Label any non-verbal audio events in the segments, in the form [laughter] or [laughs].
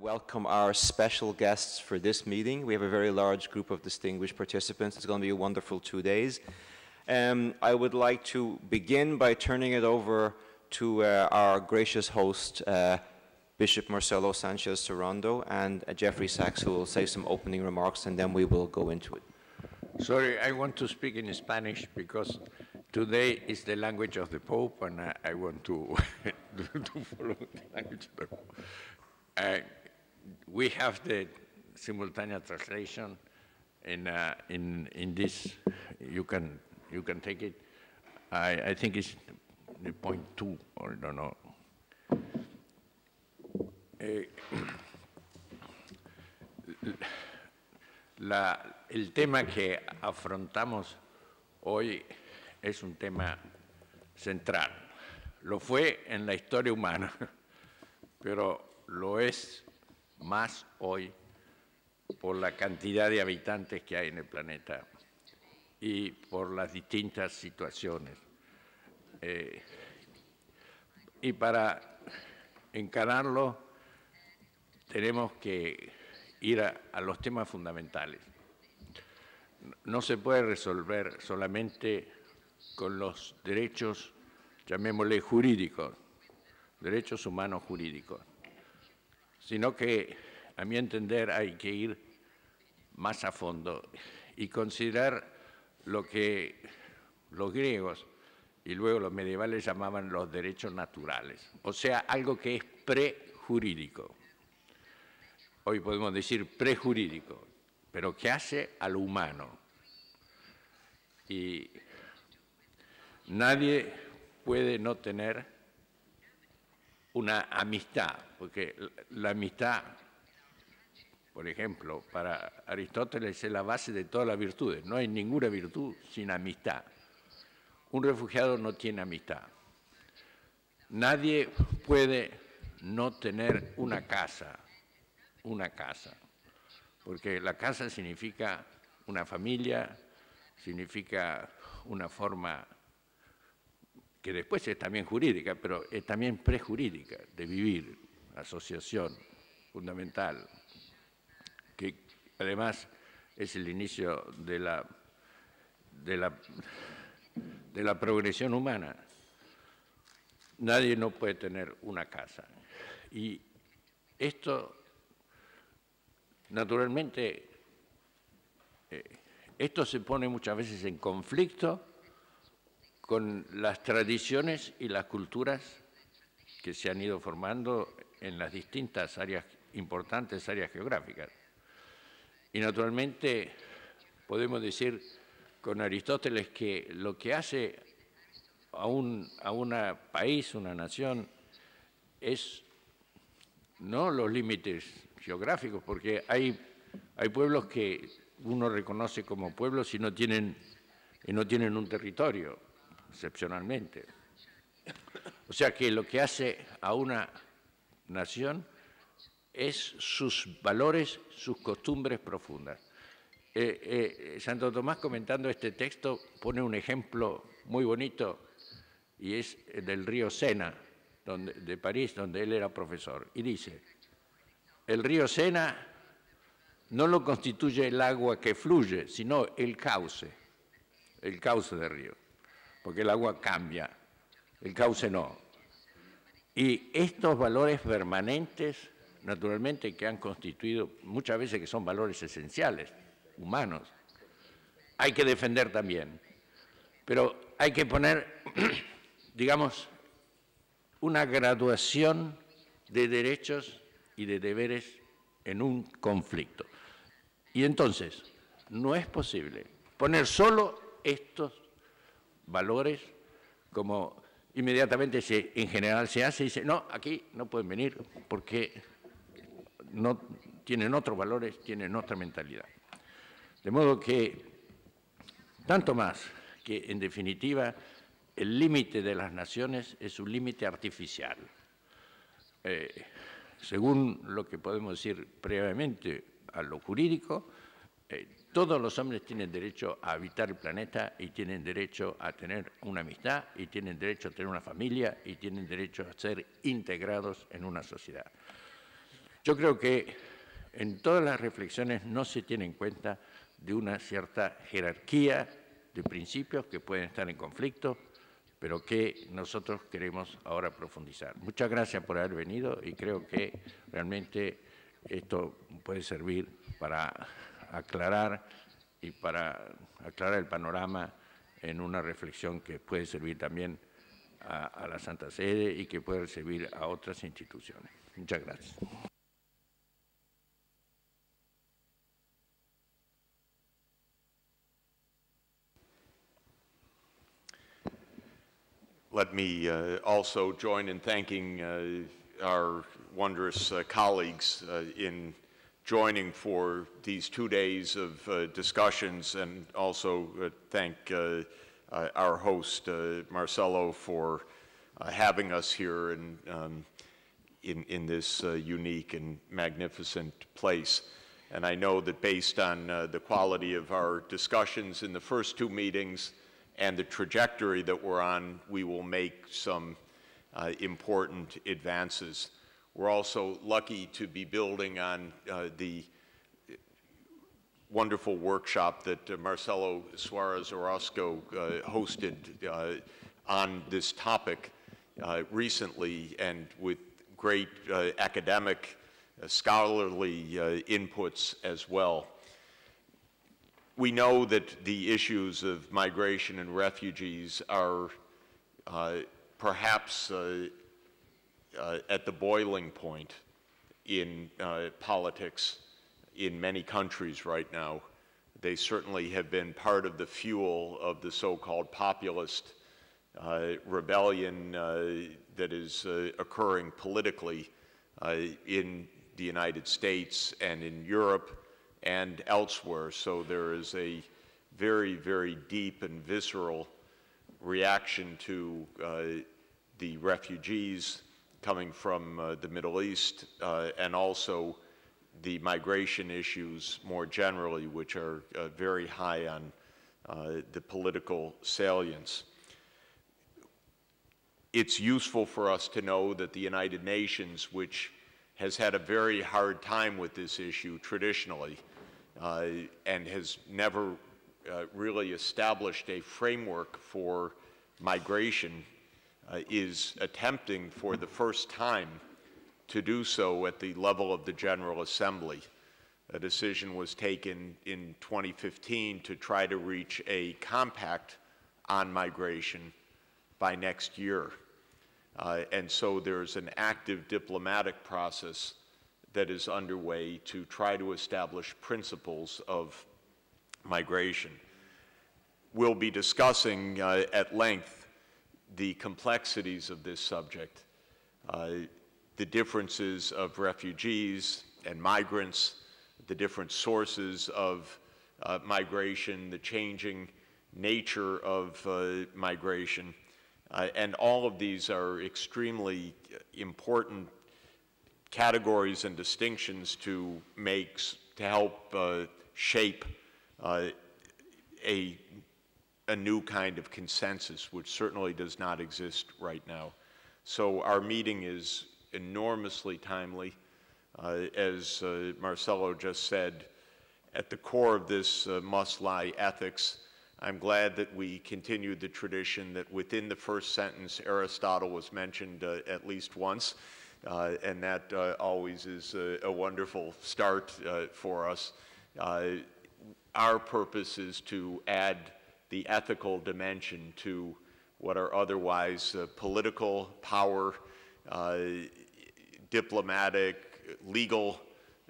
welcome our special guests for this meeting. We have a very large group of distinguished participants. It's going to be a wonderful two days. Um, I would like to begin by turning it over to uh, our gracious host, uh, Bishop Marcelo Sanchez Sorondo, and uh, Jeffrey Sachs, who will say some opening remarks, and then we will go into it. Sorry, I want to speak in Spanish because today is the language of the Pope, and I, I want to, [laughs] to follow the language of the Pope. Uh, we have the simultaneous translation in, uh, in, in this. You can, you can take it. I, I think it's the point two, or I don't know. Eh, la, el tema que afrontamos hoy es un tema central. Lo fue en la historia humana, [laughs] pero lo es más hoy por la cantidad de habitantes que hay en el planeta y por las distintas situaciones. Eh, y para encararlo tenemos que ir a, a los temas fundamentales. No se puede resolver solamente con los derechos, llamémosle jurídicos, derechos humanos jurídicos sino que a mi entender hay que ir más a fondo y considerar lo que los griegos y luego los medievales llamaban los derechos naturales, o sea, algo que es prejurídico. Hoy podemos decir prejurídico, pero que hace al humano. Y nadie puede no tener una amistad, porque la amistad, por ejemplo, para Aristóteles es la base de todas las virtudes, no hay ninguna virtud sin amistad. Un refugiado no tiene amistad. Nadie puede no tener una casa, una casa, porque la casa significa una familia, significa una forma que después es también jurídica, pero es también prejurídica, de vivir, asociación fundamental, que además es el inicio de la, de la, de la progresión humana. Nadie no puede tener una casa. Y esto, naturalmente, eh, esto se pone muchas veces en conflicto con las tradiciones y las culturas que se han ido formando en las distintas áreas, importantes áreas geográficas. Y naturalmente podemos decir con Aristóteles que lo que hace a un una país, una nación, es no los límites geográficos, porque hay, hay pueblos que uno reconoce como pueblos no tienen, y no tienen un territorio excepcionalmente. O sea que lo que hace a una nación es sus valores, sus costumbres profundas. Eh, eh, Santo Tomás comentando este texto pone un ejemplo muy bonito y es del río Sena de París, donde él era profesor. Y dice, el río Sena no lo constituye el agua que fluye, sino el cauce, el cauce del río porque el agua cambia, el cauce no. Y estos valores permanentes, naturalmente, que han constituido muchas veces que son valores esenciales, humanos, hay que defender también. Pero hay que poner, [clears throat] digamos, una graduación de derechos y de deberes en un conflicto. Y entonces, no es posible poner solo estos valores como inmediatamente se, en general se hace y dice, no, aquí no pueden venir porque no tienen otros valores, tienen otra mentalidad. De modo que, tanto más que en definitiva el límite de las naciones es un límite artificial. Eh, según lo que podemos decir previamente a lo jurídico, eh, todos los hombres tienen derecho a habitar el planeta y tienen derecho a tener una amistad y tienen derecho a tener una familia y tienen derecho a ser integrados en una sociedad. Yo creo que en todas las reflexiones no se tiene en cuenta de una cierta jerarquía de principios que pueden estar en conflicto, pero que nosotros queremos ahora profundizar. Muchas gracias por haber venido y creo que realmente esto puede servir para aclarar y para aclarar el panorama en una reflexión que puede servir también a, la Santa Sede y que puede servir a otras instituciones. Muchas gracias. Let me uh, also join in thanking uh, our wondrous uh, colleagues in joining for these two days of uh, discussions and also uh, thank uh, uh our host, uh, Marcelo, for uh, having us here in, um, in, in, this unique and magnificent place. And I know that based on the quality of our discussions in the first two meetings and the trajectory that we're on, we will make some important advances. We're also lucky to be building on uh, the wonderful workshop that uh, Marcelo Suarez Orozco uh, hosted uh, on this topic uh, recently and with great uh, academic scholarly inputs as well. We know that the issues of migration and refugees are perhaps uh, at the boiling point in uh, politics in many countries right now. They certainly have been part of the fuel of the so-called populist uh, rebellion uh, that is uh, occurring politically uh, in the United States and in Europe and elsewhere. So there is a very, very deep and visceral reaction to the refugees coming from uh, the Middle East uh, and also the migration issues more generally, which are uh, very high on uh, the political salience. It's useful for us to know that the United Nations, which has had a very hard time with this issue traditionally uh, and has never uh, really established a framework for migration uh, is attempting for the first time to do so at the level of the General Assembly. A decision was taken in 2015 to try to reach a compact on migration by next year. Uh, and so there's an active diplomatic process that is underway to try to establish principles of migration. We'll be discussing uh, at length the complexities of this subject, uh, the differences of refugees and migrants, the different sources of uh, migration, the changing nature of uh, migration. Uh, and all of these are extremely important categories and distinctions to make to help uh, shape uh, a a new kind of consensus, which certainly does not exist right now. So our meeting is enormously timely. Uh, as uh, Marcelo just said, at the core of this uh, must lie ethics. I'm glad that we continued the tradition that within the first sentence, Aristotle was mentioned uh, at least once, uh, and that uh, always is a, a wonderful start for us. our purpose is to add the ethical dimension to what are otherwise uh, political, power, uh, diplomatic, legal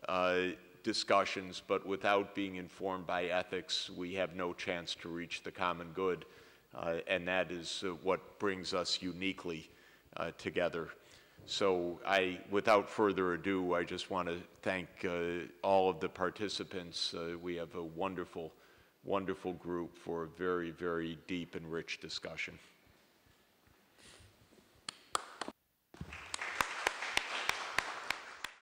uh, discussions, but without being informed by ethics, we have no chance to reach the common good. Uh, and that is uh, what brings us uniquely uh, together. So I, without further ado, I just want to thank all of the participants. we have a wonderful wonderful group for a very, very deep and rich discussion.